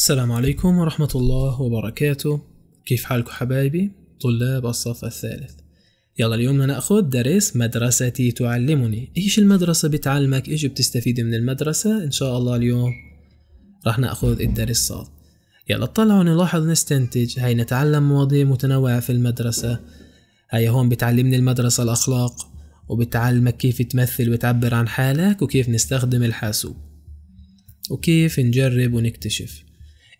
السلام عليكم ورحمة الله وبركاته كيف حالكم حبايبي طلاب الصف الثالث يلا اليوم نأخذ درس مدرستي تعلمني ايش المدرسة بتعلمك ايش بتستفيد من المدرسة ان شاء الله اليوم راح نأخذ الدرس صاد يلا اطلعوا نلاحظ نستنتج هاي نتعلم مواضيع متنوعة في المدرسة هاي هون بتعلمني المدرسة الأخلاق وبتعلمك كيف تمثل وتعبر عن حالك وكيف نستخدم الحاسوب وكيف نجرب ونكتشف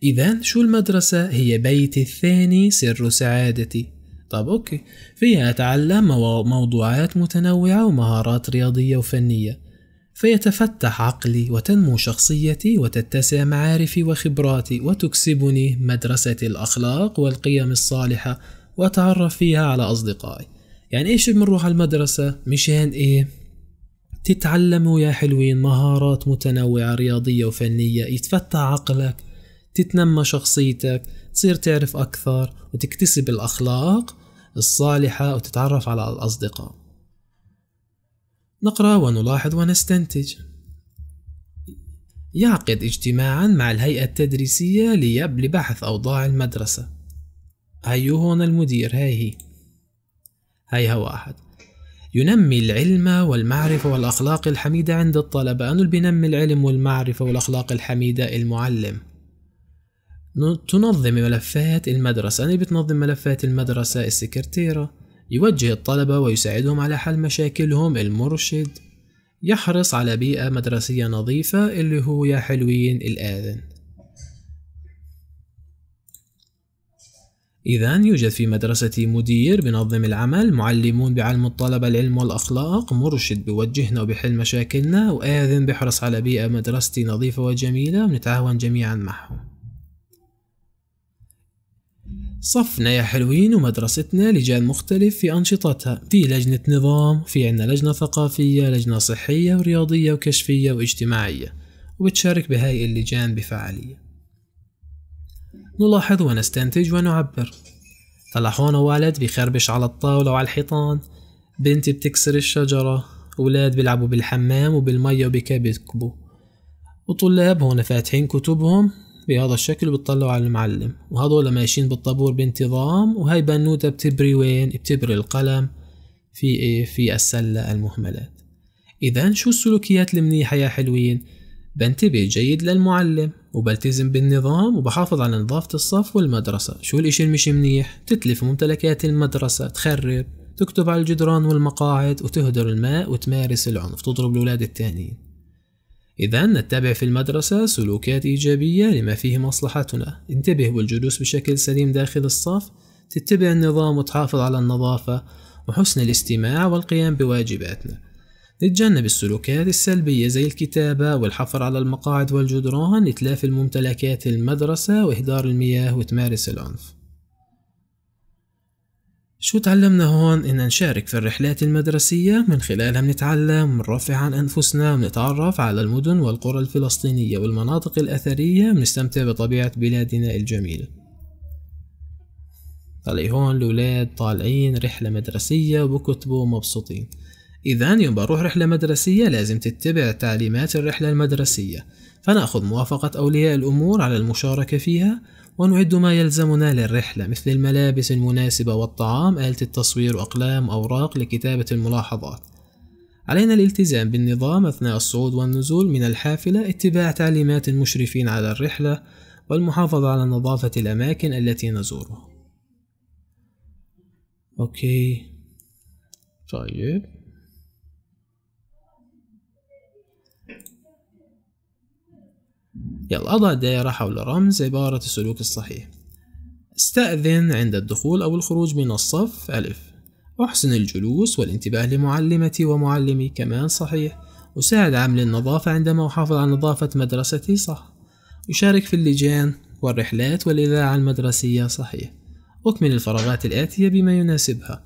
إذا شو المدرسة؟ هي بيتي الثاني سر سعادتي طب أوكي فيها أتعلم موضوعات متنوعة ومهارات رياضية وفنية فيتفتح عقلي وتنمو شخصيتي وتتسع معارفي وخبراتي وتكسبني مدرسة الأخلاق والقيم الصالحة وأتعرف فيها على أصدقائي يعني إيش بنروح على المدرسة مشان إيه؟ تتعلموا يا حلوين مهارات متنوعة رياضية وفنية يتفتح عقلك تتنمى شخصيتك تصير تعرف أكثر وتكتسب الأخلاق الصالحة وتتعرف على الأصدقاء نقرأ ونلاحظ ونستنتج يعقد اجتماعا مع الهيئة التدريسية ليب لبحث أوضاع المدرسة هيو هون المدير هاي هي هيها واحد ينمي العلم والمعرفة والأخلاق الحميدة عند الطلبة أنه بينمي العلم والمعرفة والأخلاق الحميدة المعلم تنظم ملفات المدرسة أنا يعني بتنظم ملفات المدرسة السكرتيرة يوجه الطلبة ويساعدهم على حل مشاكلهم المرشد يحرص على بيئة مدرسية نظيفة اللي هو يا حلوين الآذن إذا يوجد في مدرستي مدير بنظم العمل معلمون بعلم الطلبة العلم والأخلاق مرشد بوجهنا وبحل مشاكلنا وآذن بحرص على بيئة مدرستي نظيفة وجميلة ونتعاون جميعا معهم صفنا يا حلوين ومدرستنا لجان مختلف في أنشطتها في لجنة نظام في عنا لجنة ثقافية لجنة صحية ورياضية وكشفية واجتماعية وبتشارك بهاي اللجان بفعالية نلاحظ ونستنتج ونعبر طلع هون ولد بخربش على الطاولة وعلى الحيطان بنت بتكسر الشجرة أولاد بيلعبوا بالحمام وبالمية وبكبكبوا وطلاب هون فاتحين كتبهم بهذا الشكل وبتطلعوا على المعلم وهذول ماشيين بالطابور بانتظام وهي بنوتة بتبري وين بتبري القلم في إيه في السلة المهملات إذا شو السلوكيات المنيحة يا حلوين بنتبه جيد للمعلم وبلتزم بالنظام وبحافظ على نظافة الصف والمدرسة شو الإشي المش منيح تتلف ممتلكات المدرسة تخرب تكتب على الجدران والمقاعد وتهدر الماء وتمارس العنف تضرب الأولاد التانيين إذا نتبع في المدرسة سلوكات إيجابية لما فيه مصلحتنا انتبه والجلوس بشكل سليم داخل الصف تتبع النظام وتحافظ على النظافة وحسن الاستماع والقيام بواجباتنا نتجنب السلوكات السلبية زي الكتابة والحفر على المقاعد والجدران إتلاف الممتلكات المدرسة وإهدار المياه وتمارس العنف شو تعلمنا هون إن نشارك في الرحلات المدرسية من خلالها بنتعلم بنرفع عن أنفسنا بنتعرف على المدن والقرى الفلسطينية والمناطق الأثرية بنستمتع بطبيعة بلادنا الجميلة طلعي هون الأولاد طالعين رحلة مدرسية وبكتبوا مبسوطين إذا يوم بروح رحلة مدرسية لازم تتبع تعليمات الرحلة المدرسية فنأخذ موافقة أولياء الأمور على المشاركة فيها ونعد ما يلزمنا للرحلة مثل الملابس المناسبة والطعام آلة التصوير وأقلام أوراق لكتابة الملاحظات علينا الالتزام بالنظام أثناء الصعود والنزول من الحافلة اتباع تعليمات المشرفين على الرحلة والمحافظة على نظافة الأماكن التي نزورها أوكي طيب أضع دائرة حول رمز عبارة السلوك الصحيح استأذن عند الدخول أو الخروج من الصف ألف أحسن الجلوس والانتباه لمعلمتي ومعلمي كمان صحيح أساعد عامل النظافة عندما أحافظ على نظافة مدرستي صح أشارك في اللجان والرحلات والإذاعة المدرسية صحيح أكمل الفراغات الآتية بما يناسبها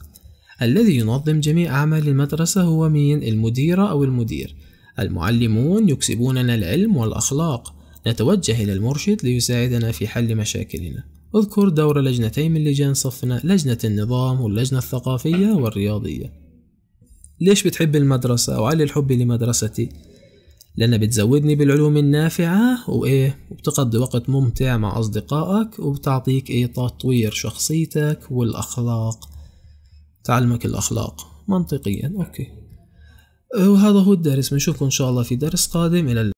الذي ينظم جميع أعمال المدرسة هو مين المديرة أو المدير المعلمون يكسبوننا العلم والأخلاق نتوجه إلى المرشد ليساعدنا في حل مشاكلنا اذكر دور لجنتين من لجان صفنا لجنة النظام واللجنة الثقافية والرياضية ليش بتحب المدرسة وعلي الحب لمدرستي؟ لأنها بتزودني بالعلوم النافعة وإيه وبتقضي وقت ممتع مع أصدقائك وبتعطيك إيه تطوير شخصيتك والأخلاق تعلمك الأخلاق منطقيا أوكي وهذا هو الدرس بنشوفكم إن شاء الله في درس قادم إلى اللقاء